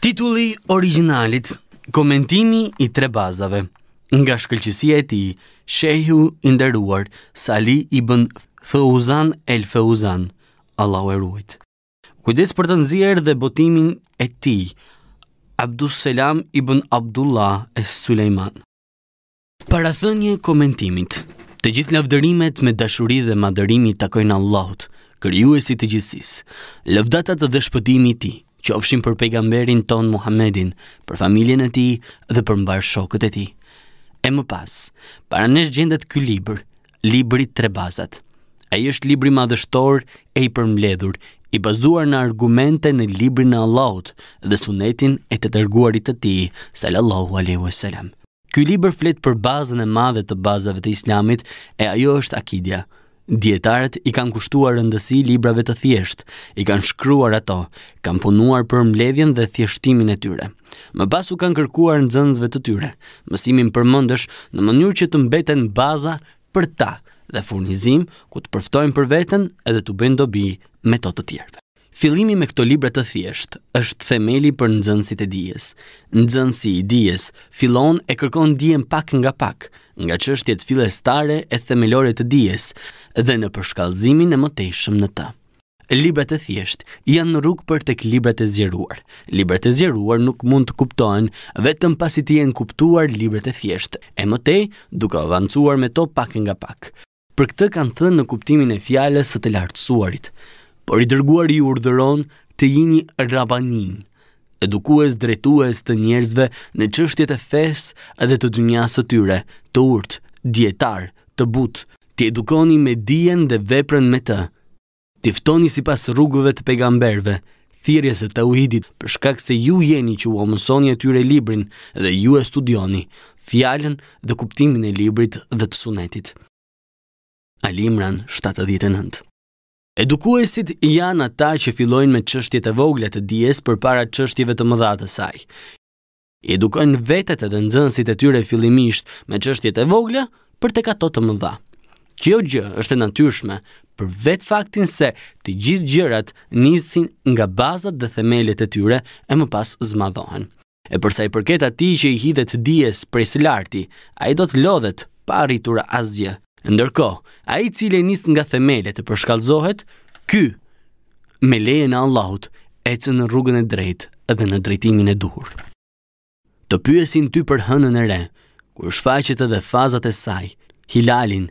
Titulli originalit, komentimi i tre bazave. Nga shkëllqësia e ti, shehu inderuar, sali i bën fëuzan e lë fëuzan, Allah u Kujdes për të nëzirë dhe botimin e ti, Abdus Selam i bën Abdullah e Suleiman. Parathënje komentimit, të gjithë lavdërimet me dashuri dhe madërimi takojnë Allahut, kërjuesi të gjithësis, lavdatat dhe shpëtimi ti, qofshin për pejgamberin ton Muhammedin, për familjen e tij dhe për mbar shokët e tij. E më pas, para gjendet ky libër, libri tre bazat. Ai është libri madhështor e i përmbledhur, i bazuar në argumente në librin e Allahut dhe sunetin e të dërguarit të tij sallallahu alaihi wasallam. Ky libër flet për bazën e madhe të bazave të Islamit e ajo është akidia, Dietarët i kanë kushtuar rëndësi librave të thjeshtë, i kanë shkruar ato, kanë punuar për mbledhjen dhe thjeshtimin e tyre. Më pas u kanë kërkuar nxënësve të tyre, mësimin përmendësh në mënyrë që të mbeten baza për ta dhe furnizim ku të përftojnë për veten edhe të bëjnë dobi me to të tjerëve. Fillimi me këto libra të thjeshtë është themeli për nxënësit e dijes. Nxënësi i dijes fillon e kërkon dijen pak nga pak, nga çështjet fillestare e themelore të dijes dhe në përshkallëzimin e mëtejshëm në të. Librat e thjeshtë janë në rrugë për tek librat e zjeruar. Librat e zjeruar nuk mund të kuptohen vetëm pasi të jenë kuptuar librat e thjeshtë. E mëtej, duke avancuar me to pak nga pak. Për këtë kanë thënë në kuptimin e fjalës së të lartësuarit. Por i dërguari i urdhëron të jini rabanin, edukues drejtues të njerëzve në çështjet e fesë dhe të dynjasë së tyre, të urt, dietar, të but, ti edukoni me dijen dhe veprën me të. Ti ftoni sipas rrugëve të pejgamberëve, thirrjes së tauhidit, për shkak se ju jeni që u mësoni atyre librin dhe ju e studioni fjalën dhe kuptimin e librit dhe të sunetit. Alimran 79 Edukuesit janë ata që fillojnë me çështjet e vogla të dijes përpara çështjeve të mëdha të saj. edukojnë vetet edhe nxënësit e tyre fillimisht me çështjet e vogla për tek ato të mëdha. Kjo gjë është e natyrshme për vetë faktin se të gjithë gjërat nisin nga bazat dhe themelet e tyre e më pas zmadhohen. E përsa i përket ati që i hidhet dies prej së larti, a i do të lodhet pa arritura asgjë. Ndërko, a i e njës nga themele të përshkallzohet, ky, me leje në Allahut, e cë në rrugën e drejt edhe në drejtimin e duhur. Të pyesin ty për hënën e re, kur shfaqet edhe fazat e saj, hilalin,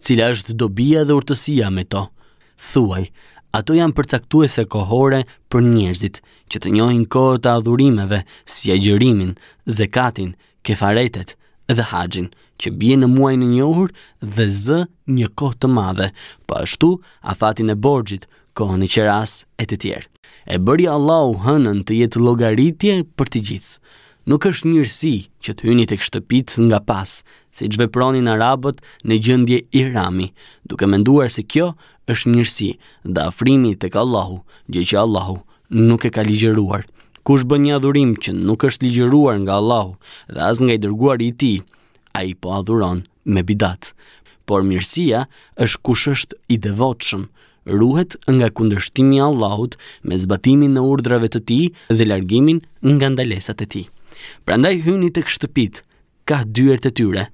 cila është dobia dhe urtësia me to, thuaj, ato janë përcaktuese kohore për njerëzit që të njohin kohë të adhurimeve si agjërimin, zekatin, kefaretet dhe haxhin, që bje në muaj në njohur dhe zë një kohë të madhe, pa po ështu afatin e borgjit, kohën i qeras e të tjerë. E bëri Allahu hënën të jetë logaritje për të gjithë. Nuk është mirësi që të hynit e kështëpit nga pas, si që vepronin arabët në gjëndje i rami, duke menduar se kjo është mirësi dhe afrimi të ka Allahu, gjë që Allahu nuk e ka ligjeruar. Kush bën një adhurim që nuk është ligjeruar nga Allahu dhe as nga i dërguar i ti, a i po adhuron me bidat. Por mirësia është kush është i devotshëm, ruhet nga kundërshtimi Allahut me zbatimin në urdrave të ti dhe largimin nga ndalesat e ti. Prandaj hyni tek kështëpit, ka dyert të tyre,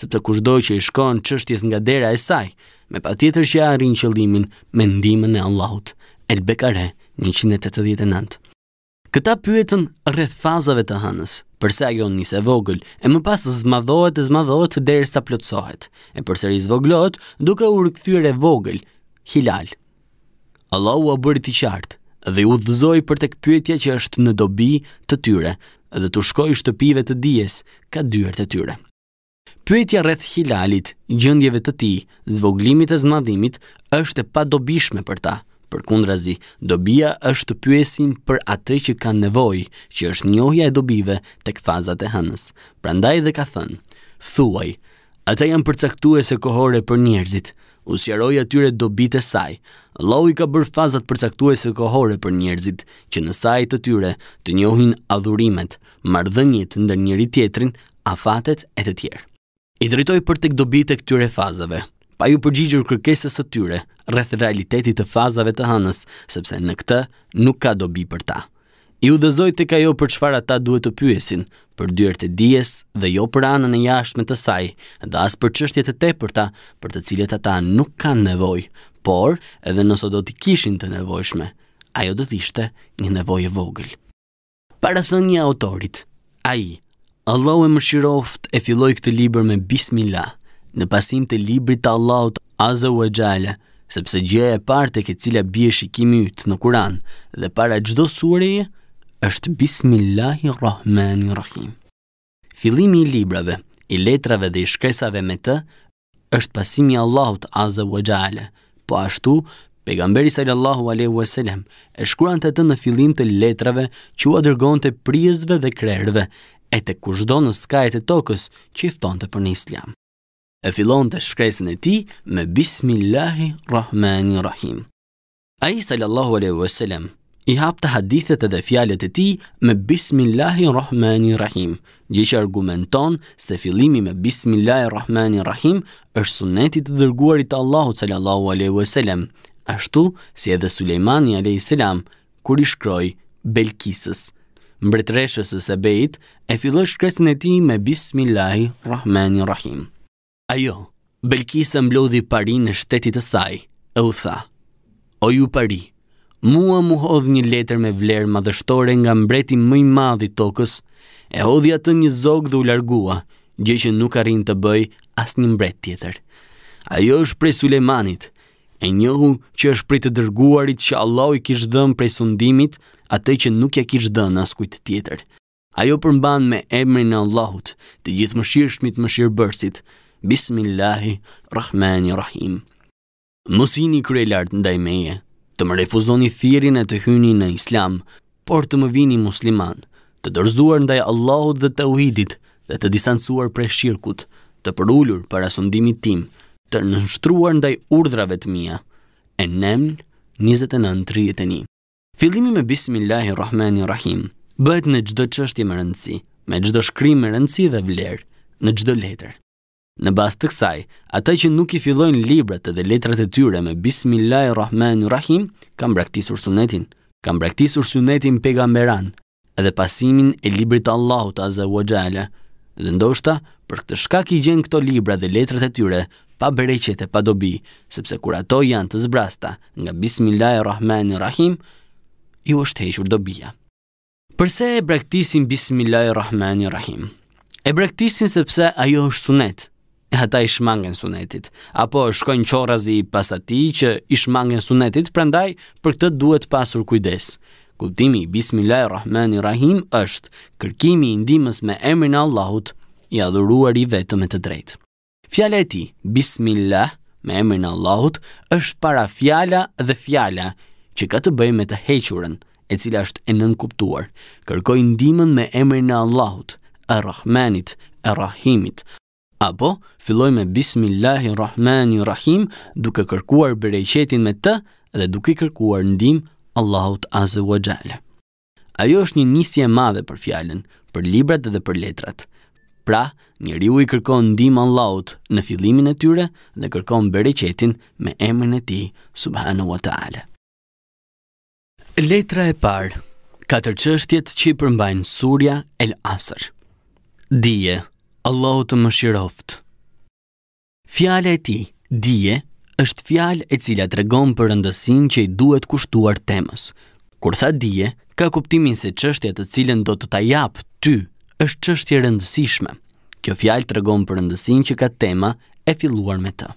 sepse kushdo që i shkon çështjes nga dera e saj, me patjetër që arrin qëllimin me ndihmën e Allahut. El Bekare 189. Këta pyetën rreth fazave të hënës, përse ajo nisë e vogël, e më pas zmadhohet e zmadhohet derisa e plotsohet, e përse rizvoglohet duke u rëkthyre e vogël, hilal. Allahu a bëri të qartë dhe u dhëzoj për të pyetja që është në dobi të tyre dhe të shkoj shtëpive të dies ka dyër të tyre. Pyetja rreth hilalit, gjëndjeve të ti, zvoglimit e zmadhimit, është e pa dobishme për ta, Për kundrazi, dobia është pyesin për atë që ka nevoj, që është njohja e dobive të këfazat e hënës. Prandaj dhe ka thënë, thuaj, ata janë përcaktu e se kohore për njerëzit, usjeroj atyre dobit e saj, lau i ka bërë fazat përcaktu e se kohore për njerëzit, që në saj të tyre të njohin adhurimet, mardhënjit ndër njëri tjetrin, afatet e të tjerë. I drejtoj për të këdobit e këtyre fazave, pa ju përgjigjur kërkesës të tyre, rreth realitetit të fazave të hënës, sepse në këtë nuk ka dobi për ta. I u dëzoj të jo për qëfar ata duhet të pyesin, për dyrë e dies dhe jo për anën e jashtë të saj, dhe as për qështjet e te për ta, për të cilet ata nuk kanë nevoj, por edhe nëso do t'i kishin të nevojshme, ajo do t'ishte një nevoj e vogël. Para thënë një autorit, a i, Allah e më shiroft e filloj këtë liber me Bismillah, në pasim të libri të Allahut Azawajjala, sepse gjë e parë tek e cila bie shikimi yt në Kur'an dhe para çdo sureje është Bismillahirrahmanirrahim. Fillimi i librave, i letrave dhe i shkresave me të është pasimi i Allahut Azza wa Jalla. Po ashtu, pejgamberi sallallahu alaihi wasallam e shkruante atë në fillim të letrave që u dërgonte prijësve dhe krerëve, e të kushdo në skajet e tokës që i fëtonte për një islam e filon të shkresën e ti me Bismillahi Rahmani Rahim. A i sallallahu aleyhi vësillem, i hap të hadithet edhe fjalet e ti me Bismillahi Rahmani Rahim, gjë që argumenton se fillimi me Bismillahi Rahmani Rahim është sunetit të dërguarit të Allahu sallallahu aleyhi vësillem, ashtu si edhe Sulejmani aleyhi sallam, kur i shkroj Belkisës. Mbretreshës e Sebejt e filloj shkresën e ti me Bismillahi Rahmani Rahim. Ajo, Belkisa mblodhi pari në shtetit të saj, e u tha, o ju pari, mua mu hodh një letër me vlerë madhështore nga mbreti mëj madhi tokës, e hodhi atë një zogë dhe u largua, gjë që nuk arin të bëj as një mbret tjetër. Ajo është prej Sulemanit, e njohu që është prej të dërguarit që Allah i kishë dhëmë prej sundimit, atë që nuk ja kishë dhëmë as kujtë tjetër. Ajo përmban me emrin e Allahut, të gjithë mëshirë shmit mëshirë Bismillahi Rahmani Rahim. Mosini krelart ndaj meje, të më refuzoni thirin e të hyni në islam, por të më vini musliman, të dërzuar ndaj Allahut dhe të dhe të distancuar pre shirkut, të përullur për asundimit tim, të nështruar ndaj urdhrave të mia e 29.31. Filimi me Bismillahi Rahmani Rahim bëhet në gjdo çështje më rëndësi, me gjdo shkrim më rëndësi dhe vlerë, në gjdo letër. Në bas të kësaj, ata që nuk i fillojnë librat dhe letrat e tyre me Bismillahirrahmanirrahim, kanë braktisur sunetin, kam braktisur sunetin pejgamberan dhe pasimin e librit të Allahut Azza wa Jalla. Dhe ndoshta, për këtë shkak i gjen këto libra dhe letrat e tyre pa bereqet e pa dobi, sepse kur ato janë të zbrasta nga Bismillahirrahmanirrahim, ju është hequr dobia. Përse e braktisin Bismillahirrahmanirrahim? E braktisin sepse ajo është sunet ata i shmangen sunetit, apo shkojnë qorazi pas ati që i shmangen sunetit, prendaj për këtë duhet pasur kujdes. Kultimi i Bismillah Rahman Rahim është kërkimi i ndimës me emrin Allahut i adhuruar i vetëm e të drejtë. Fjala e tij, Bismillah, me emrin Allahut, është para fjala dhe fjala që ka të bëjë me të hequrën, e cila është e nënkuptuar. Kërkoj ndihmën me emrin e Allahut, e rahmanit e rahimit Apo, filloj me Bismillahirrahmanirrahim duke kërkuar bereqetin me të dhe duke kërkuar ndim Allahut Azze wa Gjale. Ajo është një njësje madhe për fjallën, për librat dhe për letrat. Pra, njëri u i kërkon ndim Allahut në fillimin e tyre dhe kërkon bereqetin me emën e ti, subhanu wa ta'ale. Letra e parë, katër qështjet që i përmbajnë surja el asër. Dije, Allahu të më shiroft. Fjale e ti, dje, është fjale e cila të regon për rëndësin që i duhet kushtuar temës. Kur tha dje, ka kuptimin se qështjet të cilën do të ta japë ty, është qështje rëndësishme. Kjo fjale të regon për rëndësin që ka tema e filluar me të.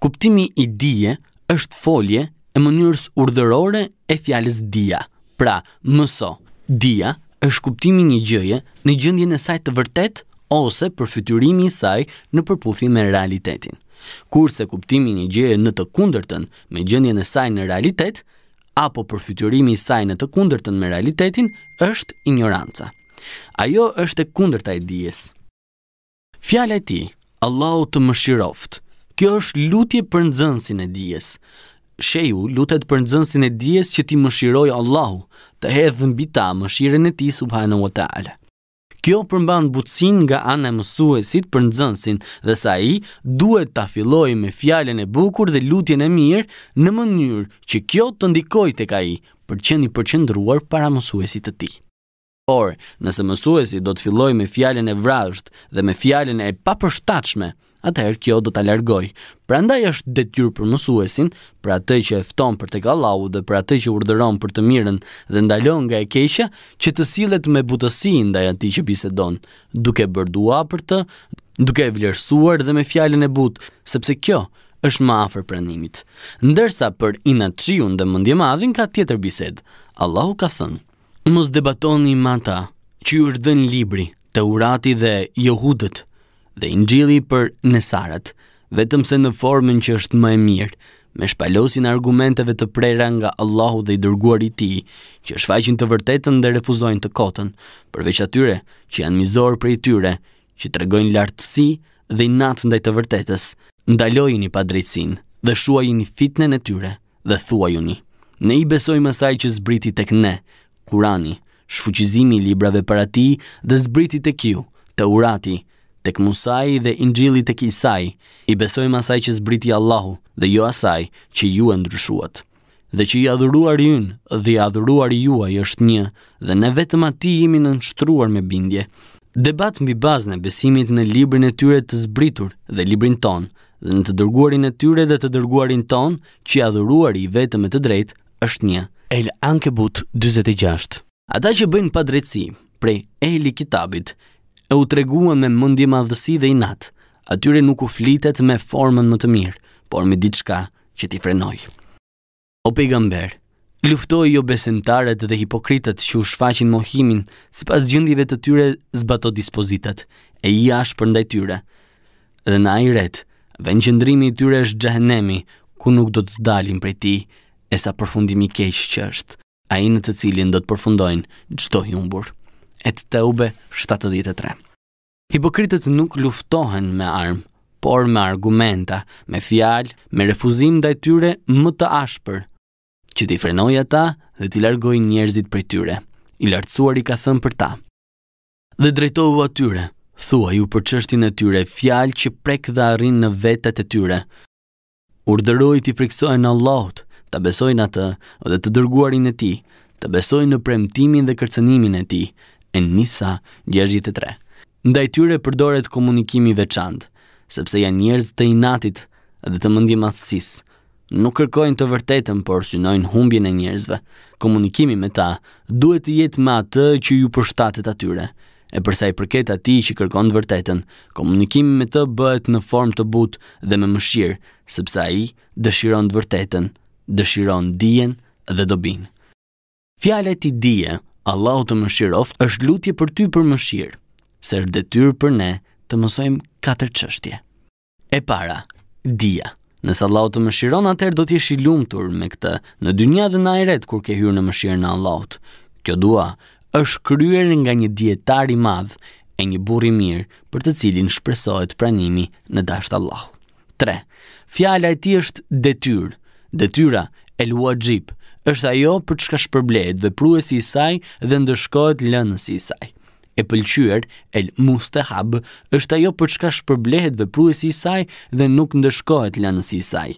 Kuptimi i dje është folje e mënyrës urdhërore e fjales dja. Pra, mëso, dja është kuptimi një gjëje në gjëndjen e saj të vërtetë ose për i saj në përputhje me realitetin. Kurse kuptimi një gjëje në të kundërtën me gjendjen e saj në realitet, apo për fytyrimi i saj në të kundërtën me realitetin, është ignoranca. Ajo është e kundërta e dijes. Fjala e tij, Allahu të mëshiroft. Kjo është lutje për nxënësin e dijes. Sheju lutet për nxënësin e dijes që ti mëshiroj Allahu të hedh mbi ta mëshirën e tij subhanahu wa taala. Kjo përmban butësinë nga ana e mësuesit për nxënësin, dhe sa i duhet ta fillojë me fjalën e bukur dhe lutjen e mirë në mënyrë që kjo të të tek ai për të përqendruar para mësuesit të tij. Por, nëse mësuesi do të fillojë me fjalën e vrazhtë dhe me fjalën e papërshtatshme, atëherë kjo do ta largoj. Prandaj është detyrë për mësuesin, për atë që e fton për tek Allahu dhe për atë që urdhëron për të mirën dhe ndalon nga e keqja, që të sillet me butësi ndaj atij që bisedon, duke bërë dua për të, duke e vlerësuar dhe me fjalën e butë, sepse kjo është më afër pranimit. Ndërsa për inaçiun dhe mendje madhin ka tjetër bisedë. Allahu ka thënë: "Mos debatoni me ata që ju libri, Teurati dhe Jehudët, dhe ingjili për nësarat, vetëm se në formën që është më e mirë, me shpalosin argumenteve të prera nga Allahu dhe i dërguar i ti, që shfaqin të vërtetën dhe refuzojnë të kotën, përveç atyre që janë mizorë i tyre, që të regojnë lartësi dhe i natë ndaj të vërtetës, ndalojini pa drejtsin dhe shuajini fitnen e tyre dhe thuajuni. Ne i besojmë mësaj që zbriti tek ne, kurani, shfuqizimi i librave para ti dhe zbriti tek ju, Taurati, tek Musai dhe Injili tek Isa, i besojmë asaj që zbriti Allahu dhe jo asaj që ju e ndryshuat. Dhe që i adhuruar i unë dhe i adhuruar i juaj është një dhe ne vetëm ati jemi në nështruar me bindje. Debat mbi bazën e besimit në librin e tyre të zbritur dhe librin ton, dhe në të dërguarin e tyre dhe të dërguarin ton, që i adhuruar i vetëm e të drejt është një. El Ankebut 46 Ata që bëjnë pa drejtësi, prej Eli Kitabit, e u treguan me mëndje madhësi dhe i natë, atyre nuk u flitet me formën më të mirë, por me ditë shka që ti frenoj. O pejgamber, luftoj jo besimtaret dhe hipokritët që u shfaqin mohimin si pas gjëndive të tyre zbato dispozitat, e i ashë për ndaj tyre, dhe në i retë, qendrimi i tyre është Xhehenemi, ku nuk do të dalin prej tij, e sa përfundimi i keq që është, ai në të cilin do të përfundojnë çdo humbur et teube 73. Hipokritët nuk luftohen me armë, por me argumenta, me fjalë, me refuzim ndaj tyre më të ashpër, që t'i frenojë ata dhe t'i largojë njerëzit prej tyre. I lartësuar i ka thënë për ta. Dhe drejtohu atyre, thua ju për çështjen e tyre, fjalë që prek dhe arrin në vetat e tyre. Urdhëroi ti friksohen Allahut, ta besojnë atë dhe të dërguarin e tij, të besojnë në premtimin dhe kërcënimin e tij, e Nisa 63. Ndaj tyre përdoret komunikimi veçantë, sepse janë njerëz të inatit dhe të mendje madhësisë. Nuk kërkojnë të vërtetën, por synojnë humbjen e njerëzve. Komunikimi me ta duhet të jetë me atë që ju përshtatet atyre. E përsa i përket atij që kërkon të vërtetën, komunikimi me të bëhet në formë të butë dhe me mëshirë, sepse ai dëshiron të vërtetën, dëshiron dijen dhe dobin. Fjalët i dije Allahu të mëshiroft është lutje për ty për mëshirë, se është detyrë për ne të mësojmë katër çështje. E para, dia. Nëse Allahu të mëshiron, atëherë do të jesh i lumtur me këtë në dynjë dhe në ahiret kur ke hyrë në mëshirën e Allahut. Kjo dua është kryer nga një dietar i madh e një burr i mirë për të cilin shpresohet pranimi në dashur Allahu. 3. Fjala e tij është detyrë. Detyra el-wajib, është ajo për çka shpërblehet vepruesi i saj dhe ndëshkohet lënës i saj. E pëlqyer el mustahab është ajo për çka shpërblehet vepruesi i saj dhe nuk ndëshkohet lënës i saj.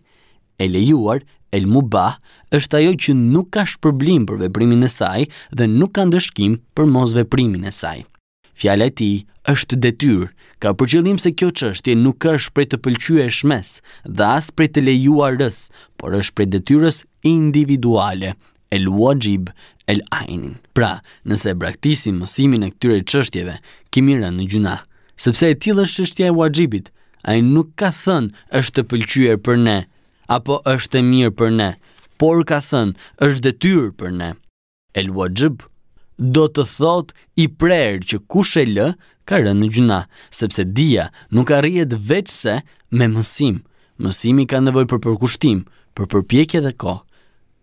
E lejuar el mubah është ajo që nuk ka shpërblim për veprimin e saj dhe nuk ka ndëshkim për mos veprimin e saj. Fjala e ti është detyrë, ka për qëllim se kjo çështje nuk është prej të pëlqyer shmes dhe as prej të lejuarës, por është prej detyrës individuale, el wajib el ain. Pra, nëse e braktisim mësimin e këtyre çështjeve, kemi rënë në gjuna, sepse e tillë është çështja e wajibit. Ai nuk ka thënë është të pëlqyer për ne apo është e mirë për ne, por ka thënë është detyrë për ne. El wajib do të thot i prerë që kush e lë ka rënë në gjuna, sepse dia nuk arrijet veç se me mësim. Mësimi ka nevoj për përkushtim, për përpjekje dhe ko.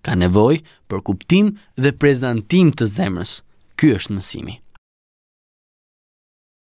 Ka nevoj për kuptim dhe prezentim të zemrës. Ky është mësimi.